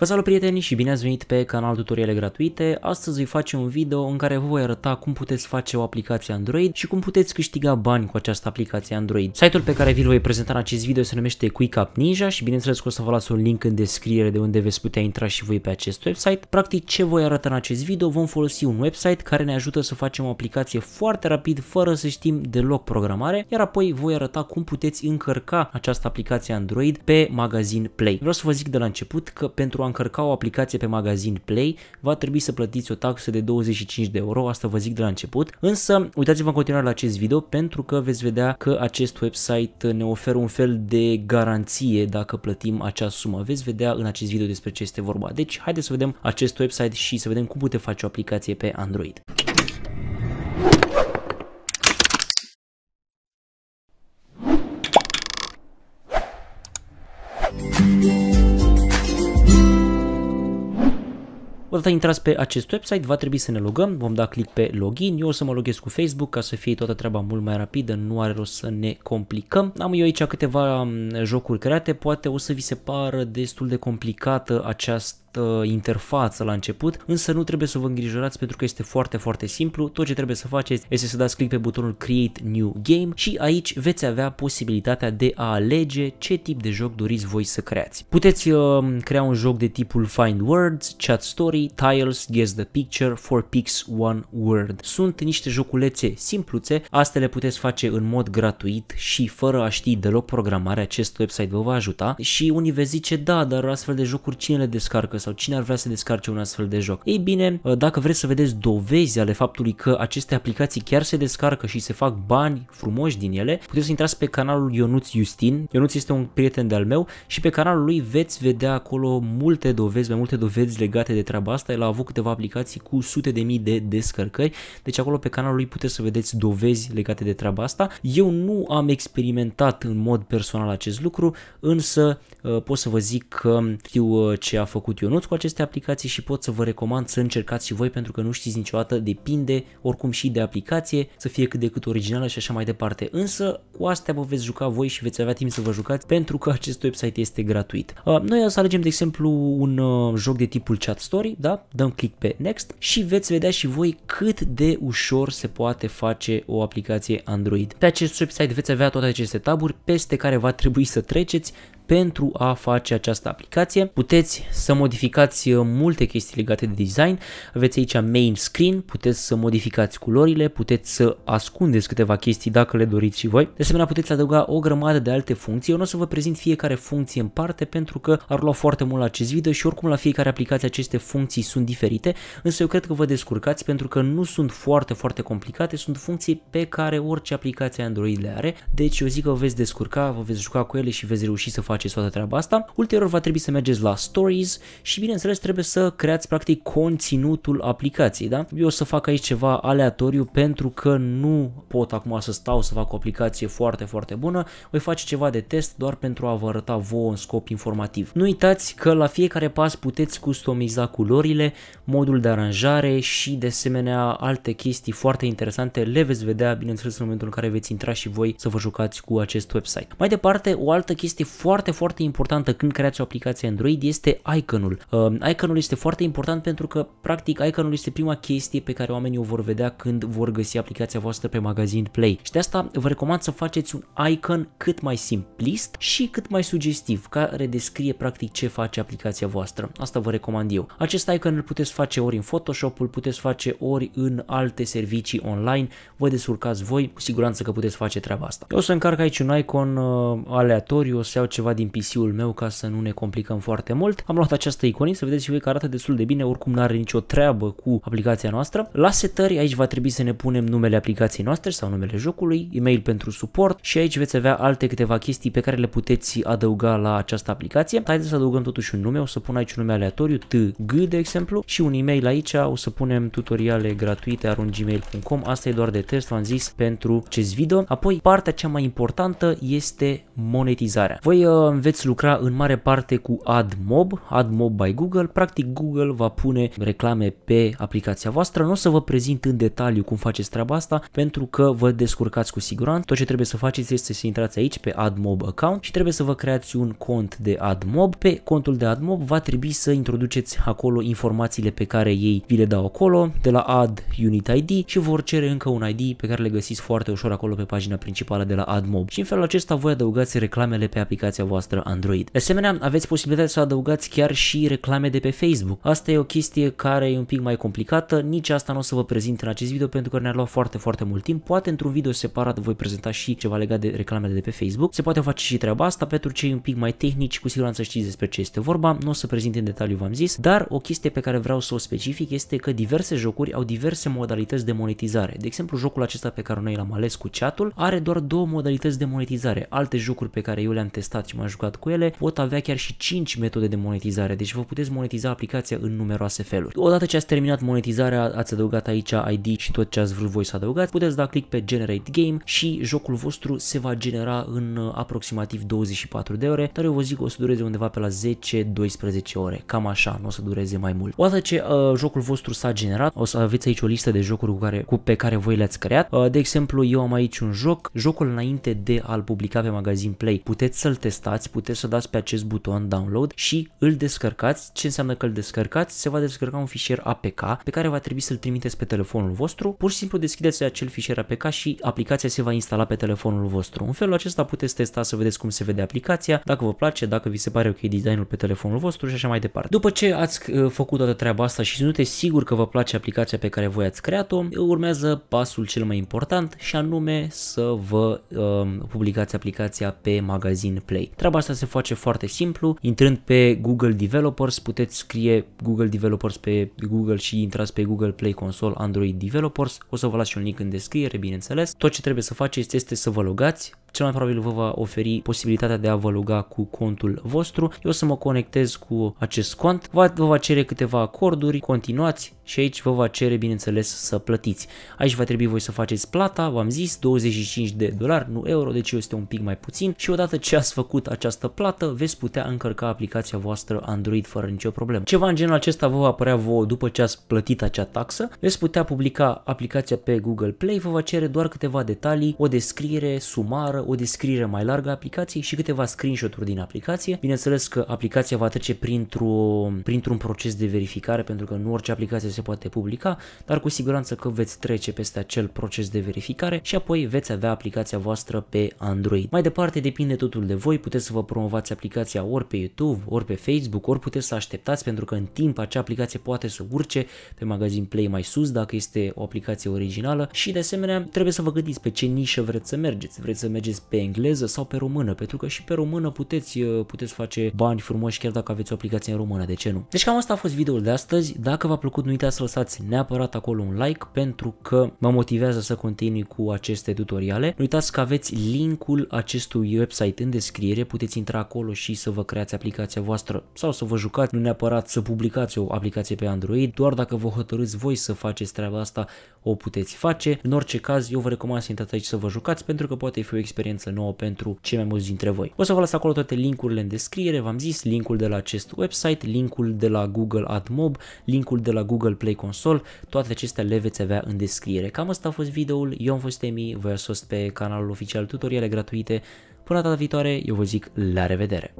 Vă salut prietenii și bine ați venit pe canal Tutoriale Gratuite. Astăzi voi face un video în care vă voi arăta cum puteți face o aplicație Android și cum puteți câștiga bani cu această aplicație Android. Site-ul pe care vi-l voi prezenta în acest video se numește Quick App Ninja și bineînțeles că o să vă las un link în descriere de unde veți putea intra și voi pe acest website. Practic ce voi arăta în acest video vom folosi un website care ne ajută să facem o aplicație foarte rapid fără să știm deloc programare, iar apoi voi arăta cum puteți încărca această aplicație Android pe magazin Play. Vreau să vă zic de la început că pentru a încărca o aplicație pe magazin Play, va trebui să plătiți o taxă de 25 de euro, asta vă zic de la început. Însă, uitați-vă în continuare la acest video pentru că veți vedea că acest website ne oferă un fel de garanție dacă plătim acea sumă. Veți vedea în acest video despre ce este vorba. Deci, haideți să vedem acest website și să vedem cum puteți face o aplicație pe Android. Odată intrați pe acest website, va trebui să ne logăm, vom da click pe login, eu o să mă loghez cu Facebook ca să fie toată treaba mult mai rapidă, nu are rost să ne complicăm. Am eu aici câteva mm, jocuri create, poate o să vi se pară destul de complicată această această uh, interfață la început, însă nu trebuie să vă îngrijorați pentru că este foarte, foarte simplu. Tot ce trebuie să faceți este să dați click pe butonul Create New Game și aici veți avea posibilitatea de a alege ce tip de joc doriți voi să creați. Puteți uh, crea un joc de tipul Find Words, Chat Story, Tiles, Guess the Picture, Four Pix One Word. Sunt niște joculețe simpluțe, astea le puteți face în mod gratuit și fără a ști deloc programarea, acest website vă va ajuta și unii vă zice da, dar astfel de jocuri cine le descarcă sau cine ar vrea să descarce un astfel de joc? Ei bine, uh, dacă vreți să vedeți dovezi ale faptului că aceste aplicații chiar se descarcă și se fac bani frumoși din ele, puteți să intrați pe canalul Ionuț Justin. Ionuț este un prieten de-al meu și pe canalul lui veți vedea acolo multe dovezi, mai multe dovezi legate de treaba asta. El a avut câteva aplicații cu sute de mii de descărcări, deci acolo pe canalul lui puteți să vedeți dovezi legate de treaba asta. Eu nu am experimentat în mod personal acest lucru, însă uh, pot să vă zic că știu uh, ce a făcut eu campionuți cu aceste aplicații și pot să vă recomand să încercați și voi pentru că nu știți niciodată, depinde oricum și de aplicație, să fie cât de cât originală și așa mai departe. Însă cu astea vă veți juca voi și veți avea timp să vă jucați pentru că acest website este gratuit. Uh, noi o să alegem de exemplu un uh, joc de tipul chat story, da? Dăm click pe next și veți vedea și voi cât de ușor se poate face o aplicație Android. Pe acest website veți avea toate aceste taburi peste care va trebui să treceți pentru a face această aplicație. Puteți să modificați uh, multe chestii legate de design, aveți aici main screen, puteți să modificați culorile, puteți să ascundeți câteva chestii dacă le doriți și voi. De asemenea, puteți adăuga o grămadă de alte funcții. Eu nu o să vă prezint fiecare funcție în parte pentru că ar lua foarte mult la acest video și oricum la fiecare aplicație aceste funcții sunt diferite, însă eu cred că vă descurcați pentru că nu sunt foarte, foarte complicate, sunt funcții pe care orice aplicație Android le are, deci eu zic că vă veți descurca, vă veți juca cu ele și veți reuși să faceți faceți toată treaba asta. Ulterior va trebui să mergeți la Stories și bineînțeles trebuie să creați practic conținutul aplicației. Da? Eu o să fac aici ceva aleatoriu pentru că nu pot acum să stau să fac o aplicație foarte, foarte bună. Voi face ceva de test doar pentru a vă arăta vouă în scop informativ. Nu uitați că la fiecare pas puteți customiza culorile, modul de aranjare și de asemenea alte chestii foarte interesante le veți vedea bineînțeles în momentul în care veți intra și voi să vă jucați cu acest website. Mai departe, o altă chestie foarte parte foarte importantă când creați o aplicație Android este iconul. Uh, iconul este foarte important pentru că practic iconul este prima chestie pe care oamenii o vor vedea când vor găsi aplicația voastră pe magazin Play. Și de asta vă recomand să faceți un icon cât mai simplist și cât mai sugestiv, care descrie practic ce face aplicația voastră. Asta vă recomand eu. Acest icon îl puteți face ori în Photoshop, îl puteți face ori în alte servicii online, vă descurcați voi, cu siguranță că puteți face treaba asta. Eu o să încarc aici un icon uh, aleatoriu, o să iau ceva din PC-ul meu ca să nu ne complicăm foarte mult. Am luat această să vedeți și voi că arată destul de bine, oricum nu are nicio treabă cu aplicația noastră. La setări aici va trebui să ne punem numele aplicației noastre sau numele jocului, e-mail pentru suport și aici veți avea alte câteva chestii pe care le puteți adăuga la această aplicație. Haideți să adăugăm totuși un nume, o să pun aici un nume aleatoriu, TG de exemplu, și un e-mail aici, o să punem tutoriale gratuite arungmail.com, asta e doar de test, v-am zis, pentru acest video. Apoi partea cea mai importantă este monetizarea. Voi uh, veți lucra în mare parte cu AdMob, AdMob by Google, practic Google va pune reclame pe aplicația voastră, nu o să vă prezint în detaliu cum faceți treaba asta pentru că vă descurcați cu siguranță, tot ce trebuie să faceți este să intrați aici pe AdMob account și trebuie să vă creați un cont de AdMob, pe contul de AdMob va trebui să introduceți acolo informațiile pe care ei vi le dau acolo, de la Ad Unit ID și vor cere încă un ID pe care le găsiți foarte ușor acolo pe pagina principală de la AdMob și în felul acesta voi adăugați reclamele pe aplicația voastră Android. De asemenea, aveți posibilitatea să adăugați chiar și reclame de pe Facebook. Asta e o chestie care e un pic mai complicată, nici asta nu o să vă prezint în acest video pentru că ne-ar lua foarte, foarte mult timp. Poate într-un video separat voi prezenta și ceva legat de reclamele de pe Facebook. Se poate face și treaba asta pentru cei un pic mai tehnici, cu siguranță știți despre ce este vorba, nu o să prezint în detaliu, v-am zis, dar o chestie pe care vreau să o specific este că diverse jocuri au diverse modalități de monetizare. De exemplu, jocul acesta pe care noi l-am ales cu chatul are doar două modalități de monetizare. Alte jocuri pe care eu le-am testat și m-am jucat cu ele, pot avea chiar și 5 metode de monetizare, deci vă puteți monetiza aplicația în numeroase feluri. Odată ce ați terminat monetizarea, ați adăugat aici ID și tot ce ați vrut voi să adăugați, puteți da click pe Generate Game și jocul vostru se va genera în uh, aproximativ 24 de ore, dar eu vă zic că o să dureze undeva pe la 10-12 ore, cam așa, nu o să dureze mai mult. Odată ce uh, jocul vostru s-a generat, o să aveți aici o listă de jocuri cu care, cu, pe care voi le-ați creat. Uh, de exemplu, eu am aici un joc, jocul înainte de a-l publica pe magazin Play, puteți să-l testați stați, puteți să dați pe acest buton download și îl descărcați. Ce înseamnă că îl descărcați? Se va descărca un fișier APK pe care va trebui să-l trimiteți pe telefonul vostru. Pur și simplu deschideți acel fișier APK și aplicația se va instala pe telefonul vostru. În felul acesta puteți testa să vedeți cum se vede aplicația, dacă vă place, dacă vi se pare ok designul pe telefonul vostru și așa mai departe. După ce ați uh, făcut toată treaba asta și sunteți sigur că vă place aplicația pe care voi ați creat-o, urmează pasul cel mai important și anume să vă um, publicați aplicația pe magazin Play. Treaba asta se face foarte simplu, intrând pe Google Developers, puteți scrie Google Developers pe Google și intrați pe Google Play Console Android Developers, o să vă las și un link în descriere, bineînțeles. Tot ce trebuie să faceți este să vă logați, cel mai probabil vă va oferi posibilitatea de a vă loga cu contul vostru. Eu o să mă conectez cu acest cont, vă va cere câteva acorduri, continuați și aici vă va cere, bineînțeles, să plătiți. Aici va trebui voi să faceți plata, v-am zis, 25 de dolari, nu euro, deci este un pic mai puțin și odată ce ați făcut această plată, veți putea încărca aplicația voastră Android fără nicio problemă. Ceva în genul acesta vă va apărea vouă după ce ați plătit acea taxă, veți putea publica aplicația pe Google Play, vă va cere doar câteva detalii, o descriere sumară, o descriere mai largă a aplicației și câteva screenshot-uri din aplicație. Bineînțeles că aplicația va trece printr printr-un proces de verificare pentru că nu orice aplicație se poate publica, dar cu siguranță că veți trece peste acel proces de verificare și apoi veți avea aplicația voastră pe Android. Mai departe depinde totul de voi, puteți să vă promovați aplicația ori pe YouTube, ori pe Facebook, ori puteți să așteptați pentru că în timp acea aplicație poate să urce pe magazin Play mai sus dacă este o aplicație originală și de asemenea trebuie să vă gândiți pe ce nișă vreți să mergeți. Vreți să mergeți mergeți pe engleză sau pe română, pentru că și pe română puteți, uh, puteți face bani frumoși chiar dacă aveți o aplicație în română, de ce nu? Deci cam asta a fost videoul de astăzi, dacă v-a plăcut nu uitați să lăsați neapărat acolo un like pentru că mă motivează să continui cu aceste tutoriale. Nu uitați că aveți linkul acestui website în descriere, puteți intra acolo și să vă creați aplicația voastră sau să vă jucați, nu neapărat să publicați o aplicație pe Android, doar dacă vă hotărâți voi să faceți treaba asta, o puteți face. În orice caz, eu vă recomand să intrați aici să vă jucați pentru că poate fi o experiență experiență nouă pentru cei mai mulți dintre voi. O să vă las acolo toate linkurile în descriere, v-am zis, linkul de la acest website, linkul de la Google AdMob, linkul de la Google Play Console, toate acestea le veți avea în descriere. Cam asta a fost videoul, eu am fost Emi, voi ați fost pe canalul oficial tutoriale gratuite, până data viitoare, eu vă zic la revedere!